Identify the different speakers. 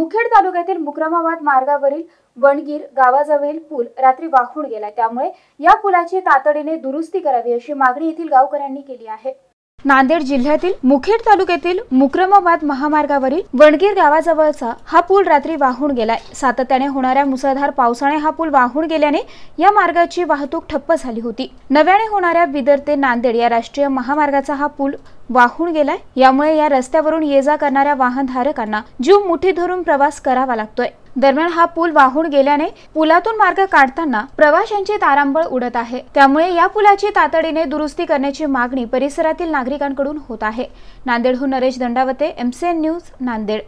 Speaker 1: मुखेड तालुक्यातील मुक्रमाबाद मार्गावरील वणगीर गावाजवळील पूल रात्री वाहून गेला त्यामुळे या पुलाची तातडीने दुरुस्ती करावी अशी मागणी येथील गावकऱ्यांनी केली आहे नांदेड जिल्ह्यातील मुखेड तालुक्यातील मुक्रमाबाद महामार्गावरील वणगीर गावाजवळचा हा पूल रात्री वाहून गेलाय सातत्याने होणाऱ्या मुसळधार पावसाने हा पूल वाहून गेल्याने या मार्गाची वाहतूक ठप्प झाली होती नव्याने होणाऱ्या बिदर ते नांदेड या राष्ट्रीय महामार्गाचा हा पूल वाहून गेलाय यामुळे या रस्त्यावरून ये जा करणाऱ्या वाहनधारकांना जीव मुठी धरून प्रवास करावा लागतोय दरम्यान हा पूल वाहून गेल्याने पुलातून मार्ग काढताना प्रवाशांची तारांबळ उडत आहे त्यामुळे या पुलाची तातडीने दुरुस्ती करण्याची मागणी परिसरातील नागरिकांकडून होत आहे नांदेडहून नरेश दंडावते एमसीएन न्यूज नांदेड